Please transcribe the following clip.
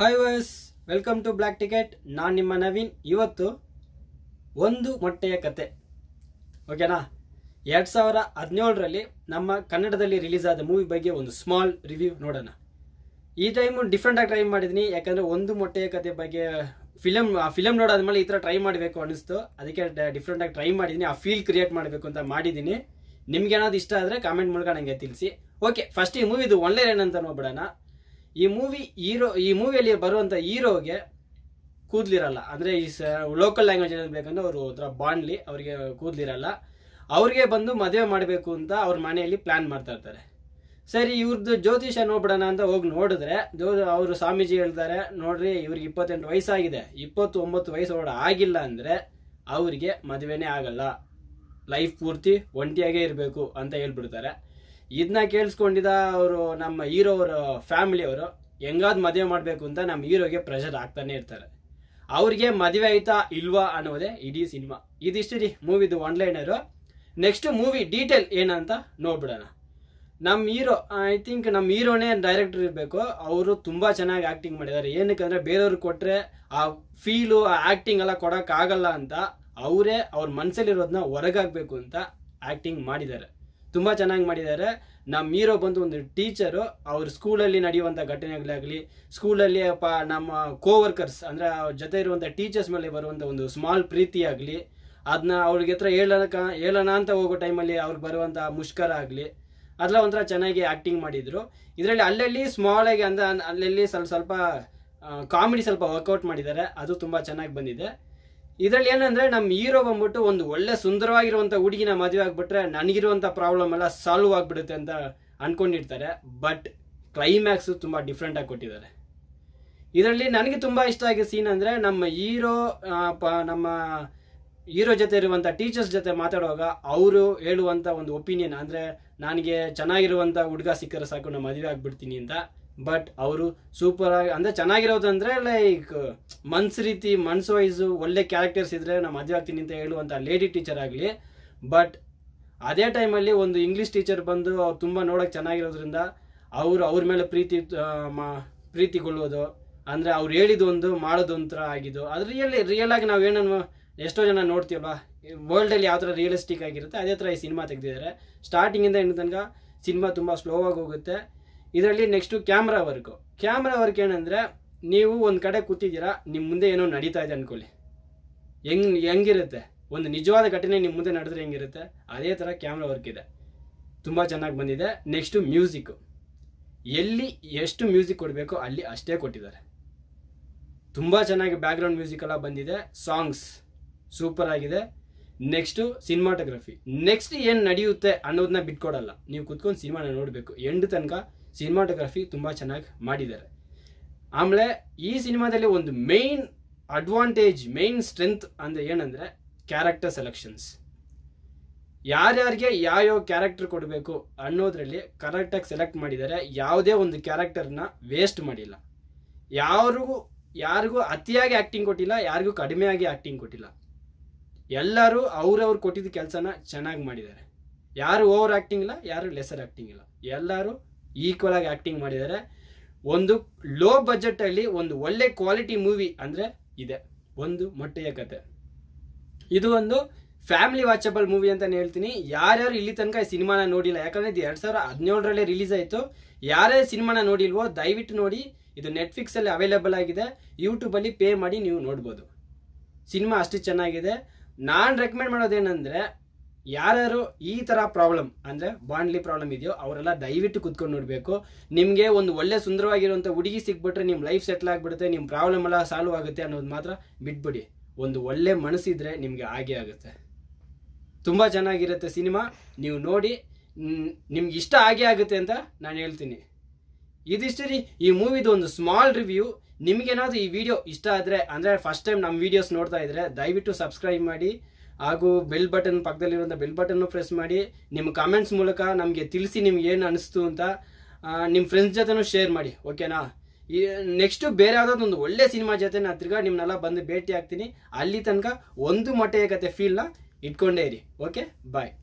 hi voice welcome to black ticket ನಾನು ನಿಮ್ಮ ನವೀನ್ ಇವತ್ತು ಒಂದು ಮೊಟ್ಟೆಯ ಕತೆ ಓಕೆನಾ ಎರಡು ಸಾವಿರ ಹದಿನೇಳರಲ್ಲಿ ನಮ್ಮ ಕನ್ನಡದಲ್ಲಿ ರಿಲೀಸ್ ಆದ ಮೂವಿ ಬಗ್ಗೆ ಒಂದು ಸ್ಮಾಲ್ ರಿವ್ಯೂ ನೋಡೋಣ ಈ ಟೈಮು ಡಿಫ್ರೆಂಟಾಗಿ ಟ್ರೈ ಮಾಡಿದ್ದೀನಿ ಯಾಕಂದರೆ ಒಂದು ಮೊಟ್ಟೆಯ ಕತೆ ಬಗ್ಗೆ ಫಿಲಮ್ ಆ ಫಿಲಮ್ ಮೇಲೆ ಈ ಥರ ಟ್ರೈ ಮಾಡಬೇಕು ಅನಿಸ್ತು ಅದಕ್ಕೆ ಡಿಫ್ರೆಂಟಾಗಿ ಟ್ರೈ ಮಾಡಿದ್ದೀನಿ ಆ ಫೀಲ್ ಕ್ರಿಯೇಟ್ ಮಾಡಬೇಕು ಅಂತ ಮಾಡಿದ್ದೀನಿ ನಿಮ್ಗೆ ಏನಾದ್ರು ಇಷ್ಟ ಆದರೆ ಕಾಮೆಂಟ್ ಮೂಲಕ ನನಗೆ ತಿಳಿಸಿ ಓಕೆ ಫಸ್ಟ್ ಈ ಮೂವಿದು ಒಳ್ಳೆಯ ಏನಂತ ನೋಡ್ಬಿಡೋಣ ಈ ಮೂವಿ ಹೀರೋ ಈ ಮೂವಿಯಲ್ಲಿ ಬರುವಂಥ ಹೀರೋಗೆ ಕೂದಲಿರಲ್ಲ ಅಂದರೆ ಈ ಸ ಲೋಕಲ್ ಲ್ಯಾಂಗ್ವೇಜ್ ಬೇಕಂದ್ರೆ ಅವರು ಒಂಥರ ಬಾಂಡ್ಲಿ ಅವರಿಗೆ ಕೂದಲಿರಲ್ಲ ಅವ್ರಿಗೆ ಬಂದು ಮದುವೆ ಮಾಡಬೇಕು ಅಂತ ಅವ್ರ ಮನೆಯಲ್ಲಿ ಪ್ಲ್ಯಾನ್ ಮಾಡ್ತಾ ಇರ್ತಾರೆ ಸರಿ ಇವ್ರದ್ದು ಜ್ಯೋತಿಷ ನೋಡ್ಬಿಡೋಣ ಅಂತ ಹೋಗಿ ನೋಡಿದ್ರೆ ಜೋ ಅವರು ಸ್ವಾಮೀಜಿ ಹೇಳ್ತಾರೆ ನೋಡ್ರಿ ಇವ್ರಿಗೆ ಇಪ್ಪತ್ತೆಂಟು ವಯಸ್ಸಾಗಿದೆ ಇಪ್ಪತ್ತೊಂಬತ್ತು ವಯಸ್ಸು ಆಗಿಲ್ಲ ಅಂದರೆ ಅವ್ರಿಗೆ ಮದುವೆನೇ ಆಗಲ್ಲ ಲೈಫ್ ಪೂರ್ತಿ ಒಂಟಿಯಾಗೇ ಇರಬೇಕು ಅಂತ ಹೇಳ್ಬಿಡ್ತಾರೆ ಇದನ್ನ ಕೇಳಿಸ್ಕೊಂಡಿದ್ದ ಅವರು ನಮ್ಮ ಹೀರೋ ಅವರ ಅವರು ಹೆಂಗಾದ್ ಮದುವೆ ಮಾಡಬೇಕು ಅಂತ ನಮ್ಮ ಹೀರೋಗೆ ಪ್ರೆಷರ್ ಆಗ್ತಾನೆ ಇರ್ತಾರೆ ಅವ್ರಿಗೆ ಮದುವೆ ಆಯ್ತಾ ಇಲ್ವಾ ಅನ್ನೋದೇ ಇಡೀ ಸಿನಿಮಾ ಇದಿಷ್ಟು ರೀ ಮೂವಿದು one liner next movie detail ಏನಂತ ನೋಡ್ಬಿಡೋಣ ನಮ್ಮ ಹೀರೋ ಐ ಥಿಂಕ್ ನಮ್ಮ ಹೀರೋನೇ ಡೈರೆಕ್ಟರ್ ಇರಬೇಕು ಅವರು ತುಂಬ ಚೆನ್ನಾಗಿ ಆ್ಯಕ್ಟಿಂಗ್ ಮಾಡಿದ್ದಾರೆ ಏನಕ್ಕೆ ಬೇರೆಯವ್ರು ಕೊಟ್ಟರೆ ಆ ಫೀಲು ಆ ಆ್ಯಕ್ಟಿಂಗ್ ಎಲ್ಲ ಕೊಡೋಕ್ಕಾಗಲ್ಲ ಅಂತ ಅವರೇ ಅವ್ರ ಮನಸ್ಸಲ್ಲಿರೋದನ್ನ ಹೊರಗಾಗಬೇಕು ಅಂತ ಆ್ಯಕ್ಟಿಂಗ್ ಮಾಡಿದ್ದಾರೆ ತುಂಬ ಚೆನ್ನಾಗಿ ಮಾಡಿದ್ದಾರೆ ನಮ್ಮ ಹೀರೋ ಬಂದು ಒಂದು ಟೀಚರು ಅವ್ರ ಸ್ಕೂಲಲ್ಲಿ ನಡೆಯುವಂಥ ಘಟನೆಗಳಾಗಲಿ ಸ್ಕೂಲಲ್ಲಿ ಪ ನಮ್ಮ ಕೋವರ್ಕರ್ಸ್ ಅಂದರೆ ಅವ್ರ ಜೊತೆ ಇರುವಂಥ ಟೀಚರ್ಸ್ ಮೇಲೆ ಬರುವಂಥ ಒಂದು ಸ್ಮಾಲ್ ಪ್ರೀತಿಯಾಗಲಿ ಅದನ್ನ ಅವ್ರಿಗೆ ಹತ್ರ ಹೇಳಕ ಹೇಳೋಣ ಅಂತ ಹೋಗೋ ಟೈಮಲ್ಲಿ ಅವ್ರಿಗೆ ಬರುವಂಥ ಮುಷ್ಕರ ಆಗಲಿ ಅದೆಲ್ಲ ಒಂಥರ ಚೆನ್ನಾಗಿ ಆ್ಯಕ್ಟಿಂಗ್ ಮಾಡಿದರು ಇದರಲ್ಲಿ ಅಲ್ಲಲ್ಲಿ ಸ್ಮಾಲಾಗಿ ಅಂದ ಅಲ್ಲಲ್ಲಿ ಸ್ವಲ್ಪ ಸ್ವಲ್ಪ ಕಾಮಿಡಿ ಸ್ವಲ್ಪ ವರ್ಕೌಟ್ ಮಾಡಿದ್ದಾರೆ ಅದು ತುಂಬ ಚೆನ್ನಾಗಿ ಬಂದಿದೆ ಇದರಲ್ಲಿ ಏನಂದ್ರೆ ನಮ್ಮ ಹೀರೋ ಬಂದ್ಬಿಟ್ಟು ಒಂದು ಒಳ್ಳೆ ಸುಂದರವಾಗಿರುವಂಥ ಹುಡುಗಿನ ಮದುವೆ ಆಗ್ಬಿಟ್ರೆ ನನಗಿರುವಂಥ ಪ್ರಾಬ್ಲಮ್ ಎಲ್ಲ ಸಾಲ್ವ್ ಆಗಿಬಿಡುತ್ತೆ ಅಂತ ಅನ್ಕೊಂಡಿರ್ತಾರೆ ಬಟ್ ತುಂಬಾ ತುಂಬ ಆಗಿ ಕೊಟ್ಟಿದ್ದಾರೆ ಇದರಲ್ಲಿ ನನಗೆ ತುಂಬ ಇಷ್ಟ ಆಗಿದ್ದ ಸೀನ್ ಅಂದರೆ ನಮ್ಮ ಹೀರೋ ನಮ್ಮ ಹೀರೋ ಜೊತೆ ಇರುವಂಥ ಟೀಚರ್ಸ್ ಜೊತೆ ಮಾತಾಡುವಾಗ ಅವರು ಹೇಳುವಂಥ ಒಂದು ಒಪಿನಿಯನ್ ಅಂದರೆ ನನಗೆ ಚೆನ್ನಾಗಿರುವಂಥ ಹುಡುಗ ಸಿಕ್ಕರೆ ಸಾಕು ನಾನು ಮದುವೆ ಆಗ್ಬಿಡ್ತೀನಿ ಅಂತ ಬಟ್ ಅವರು ಸೂಪರ್ ಆಗಿ ಅಂದರೆ ಚೆನ್ನಾಗಿರೋದಂದರೆ ಲೈಕ್ ಮನ್ಸ್ ರೀತಿ ಮನ್ಸ್ ವೈಸು ಒಳ್ಳೆ ಕ್ಯಾರೆಕ್ಟರ್ಸ್ ಇದ್ದರೆ ನಾನು ಮದುವೆ ಆಗ್ತೀನಿ ಅಂತ ಹೇಳುವಂಥ ಲೇಡಿ ಟೀಚರ್ ಆಗಲಿ ಬಟ್ ಅದೇ ಟೈಮಲ್ಲಿ ಒಂದು ಇಂಗ್ಲೀಷ್ ಟೀಚರ್ ಬಂದು ಅವ್ರು ತುಂಬ ನೋಡೋಕೆ ಚೆನ್ನಾಗಿರೋದ್ರಿಂದ ಅವರು ಅವ್ರ ಮೇಲೆ ಪ್ರೀತಿ ಮಾ ಪ್ರೀತಿಗೊಳ್ಳೋದು ಅಂದರೆ ಅವ್ರು ಹೇಳಿದ ಒಂದು ಮಾಡೋದು ಒಂಥರ ಆಗಿದ್ದು ಅದು ರಿಯಲ್ ರಿಯಲಾಗಿ ನಾವು ಏನನ್ನು ಎಷ್ಟೋ ಜನ ನೋಡ್ತೀವಲ್ಲ ವರ್ಲ್ಡಲ್ಲಿ ಯಾವ ಥರ ರಿಯಲಿಸ್ಟಿಕ್ ಆಗಿರುತ್ತೆ ಅದೇ ಥರ ಈ ಸಿನಿಮಾ ತೆಗೆದಿದ್ದಾರೆ ಸ್ಟಾರ್ಟಿಂಗಿಂದ ಏನು ತನಕ ಸಿನಿಮಾ ತುಂಬ ಸ್ಲೋ ಆಗಿ ಹೋಗುತ್ತೆ ಇದರಲ್ಲಿ next camera work camera work ಏನಂದರೆ ನೀವು ಒಂದು ಕಡೆ ಕೂತಿದ್ದೀರಾ ನಿಮ್ಮ ಮುಂದೆ ಏನೋ ನಡೀತಾ ಇದೆ ಅನ್ಕೊಳ್ಳಿ ಹೆಂಗ್ ಹೆಂಗಿರುತ್ತೆ ಒಂದು ನಿಜವಾದ ಘಟನೆ ನಿಮ್ಮ ಮುಂದೆ ನಡೆದ್ರೆ ಹೆಂಗಿರುತ್ತೆ ಅದೇ ಥರ ಕ್ಯಾಮ್ರಾ ವರ್ಕ್ ಇದೆ ತುಂಬ ಚೆನ್ನಾಗಿ ಬಂದಿದೆ ನೆಕ್ಸ್ಟು ಮ್ಯೂಸಿಕ್ಕು ಎಲ್ಲಿ ಎಷ್ಟು ಮ್ಯೂಸಿಕ್ ಕೊಡಬೇಕು ಅಲ್ಲಿ ಅಷ್ಟೇ ಕೊಟ್ಟಿದ್ದಾರೆ ತುಂಬ ಚೆನ್ನಾಗಿ ಮ್ಯೂಸಿಕ್ ಎಲ್ಲ ಬಂದಿದೆ ಸಾಂಗ್ಸ್ ಸೂಪರ್ ಆಗಿದೆ ನೆಕ್ಸ್ಟು ಸಿನಿಮಾಟೋಗ್ರಫಿ ನೆಕ್ಸ್ಟ್ ಏನು ನಡೆಯುತ್ತೆ ಅನ್ನೋದನ್ನ ಬಿಟ್ಕೊಡಲ್ಲ ನೀವು ಕುತ್ಕೊಂಡು ಸಿನಿಮಾನ ನೋಡಬೇಕು ಎಂಡ್ ತನಕ ಸಿನಿಮಾಟೋಗ್ರಫಿ ತುಂಬ ಚೆನ್ನಾಗಿ ಮಾಡಿದ್ದಾರೆ ಆಮೇಲೆ ಈ ಸಿನಿಮಾದಲ್ಲಿ ಒಂದು ಮೇನ್ ಅಡ್ವಾಂಟೇಜ್ ಮೇಯ್ನ್ ಸ್ಟ್ರೆಂತ್ ಅಂದರೆ ಏನಂದರೆ ಕ್ಯಾರೆಕ್ಟರ್ ಸೆಲೆಕ್ಷನ್ಸ್ ಯಾರ್ಯಾರಿಗೆ ಯಾವ್ಯಾವ ಕ್ಯಾರೆಕ್ಟರ್ ಕೊಡಬೇಕು ಅನ್ನೋದ್ರಲ್ಲಿ ಕರೆಕ್ಟಾಗಿ ಸೆಲೆಕ್ಟ್ ಮಾಡಿದ್ದಾರೆ ಯಾವುದೇ ಒಂದು ಕ್ಯಾರೆಕ್ಟರ್ನ ವೇಸ್ಟ್ ಮಾಡಿಲ್ಲ ಯಾರಿಗೂ ಯಾರಿಗೂ ಅತಿಯಾಗಿ ಆ್ಯಕ್ಟಿಂಗ್ ಕೊಟ್ಟಿಲ್ಲ ಯಾರಿಗೂ ಕಡಿಮೆಯಾಗಿ ಆ್ಯಕ್ಟಿಂಗ್ ಕೊಟ್ಟಿಲ್ಲ ಎಲ್ಲರೂ ಅವ್ರವ್ರು ಕೊಟ್ಟಿದ್ದ ಕೆಲಸನ ಚೆನ್ನಾಗಿ ಮಾಡಿದ್ದಾರೆ ಯಾರು ಓವರ್ ಆ್ಯಕ್ಟಿಂಗ್ ಇಲ್ಲ ಯಾರು ಲೆಸರ್ ಆ್ಯಕ್ಟಿಂಗ್ ಇಲ್ಲ ಎಲ್ಲರೂ ಈಕ್ವಲ್ ಆಗಿ ಆ್ಯಕ್ಟಿಂಗ್ ಮಾಡಿದ್ದಾರೆ ಒಂದು ಲೋ ಅಲ್ಲಿ ಒಂದು ಒಳ್ಳೆ ಕ್ವಾಲಿಟಿ ಮೂವಿ ಅಂದರೆ ಇದೆ ಒಂದು ಮೊಟ್ಟೆಯ ಕತೆ ಇದು ಒಂದು ಫ್ಯಾಮಿಲಿ ವಾಚಬಲ್ ಮೂವಿ ಅಂತ ಹೇಳ್ತೀನಿ ಯಾರ್ಯಾರು ಇಲ್ಲಿ ತನಕ ಈ ಸಿನಿಮಾನ ನೋಡಿಲ್ಲ ಯಾಕಂದ್ರೆ ಇದು ಎರಡು ಸಾವಿರ ಹದಿನೇಳರಲ್ಲೇ ರಿಲೀಸ್ ಆಯಿತು ಯಾರೇ ಸಿನಿಮಾನ ನೋಡಿಲ್ವೋ ದಯವಿಟ್ಟು ನೋಡಿ ಇದು ನೆಟ್ಫ್ಲಿಕ್ಸಲ್ಲಿ ಅವೈಲೇಬಲ್ ಆಗಿದೆ ಯೂಟ್ಯೂಬಲ್ಲಿ ಪೇ ಮಾಡಿ ನೀವು ನೋಡ್ಬೋದು ಸಿನಿಮಾ ಅಷ್ಟು ಚೆನ್ನಾಗಿದೆ ನಾನು ರೆಕಮೆಂಡ್ ಮಾಡೋದೇನೆಂದರೆ ಯಾರ್ಯಾರು ಈ ಥರ ಪ್ರಾಬ್ಲಮ್ ಅಂದರೆ ಬಾಂಡ್ಲಿ ಪ್ರಾಬ್ಲಮ್ ಇದೆಯೋ ಅವರೆಲ್ಲ ದಯವಿಟ್ಟು ಕುತ್ಕೊಂಡು ನೋಡಬೇಕು ನಿಮಗೆ ಒಂದು ಒಳ್ಳೆ ಸುಂದರವಾಗಿರುವಂಥ ಹುಡುಗಿ ಸಿಕ್ಬಿಟ್ರೆ ನಿಮ್ಮ ಲೈಫ್ ಸೆಟ್ಲ್ ಆಗಿಬಿಡುತ್ತೆ ನಿಮ್ಮ ಪ್ರಾಬ್ಲಮ್ ಎಲ್ಲ ಸಾಲ್ವ್ ಆಗುತ್ತೆ ಅನ್ನೋದು ಮಾತ್ರ ಬಿಟ್ಬಿಡಿ ಒಂದು ಒಳ್ಳೆ ಮನಸ್ಸಿದ್ರೆ ನಿಮಗೆ ಹಾಗೆ ಆಗುತ್ತೆ ತುಂಬ ಚೆನ್ನಾಗಿರುತ್ತೆ ಸಿನಿಮಾ ನೀವು ನೋಡಿ ನಿಮ್ಗೆ ಇಷ್ಟ ಆಗೇ ಆಗುತ್ತೆ ಅಂತ ನಾನು ಹೇಳ್ತೀನಿ ಇದಿಷ್ಟು ರೀ ಈ ಮೂವಿದು ಒಂದು ಸ್ಮಾಲ್ ರಿವ್ಯೂ ನಿಮಗೇನಾದರೂ ಈ ವಿಡಿಯೋ ಇಷ್ಟ ಆದರೆ ಅಂದರೆ ಫಸ್ಟ್ ಟೈಮ್ ನಮ್ಮ ವೀಡಿಯೋಸ್ ನೋಡ್ತಾ ಇದ್ರೆ ದಯವಿಟ್ಟು ಸಬ್ಸ್ಕ್ರೈಬ್ ಮಾಡಿ ಹಾಗೂ ಬೆಲ್ ಬಟನ್ ಪಕ್ಕದಲ್ಲಿರುವಂಥ ಬೆಲ್ ಬಟನ್ನು ಪ್ರೆಸ್ ಮಾಡಿ ನಿಮ್ಮ ಕಾಮೆಂಟ್ಸ್ ಮೂಲಕ ನಮಗೆ ತಿಳಿಸಿ ನಿಮ್ಗೆ ಏನು ಅನಿಸ್ತು ಅಂತ ನಿಮ್ಮ ಫ್ರೆಂಡ್ಸ್ ಜೊತೆನೂ ಶೇರ್ ಮಾಡಿ ಓಕೆನಾ ಈ ನೆಕ್ಸ್ಟು ಬೇರೆ ಒಂದು ಒಳ್ಳೆ ಸಿನಿಮಾ ಜೊತೆ ನಾನು ತಿರ್ಗಾ ನಿಮ್ಮನ್ನೆಲ್ಲ ಬಂದು ಭೇಟಿ ಆಗ್ತೀನಿ ಅಲ್ಲಿ ತನಕ ಒಂದು ಮೊಟ್ಟೆಯ ಕತೆ ಫೀಲ್ನ ಇಟ್ಕೊಂಡೇ ಇರಿ ಓಕೆ ಬಾಯ್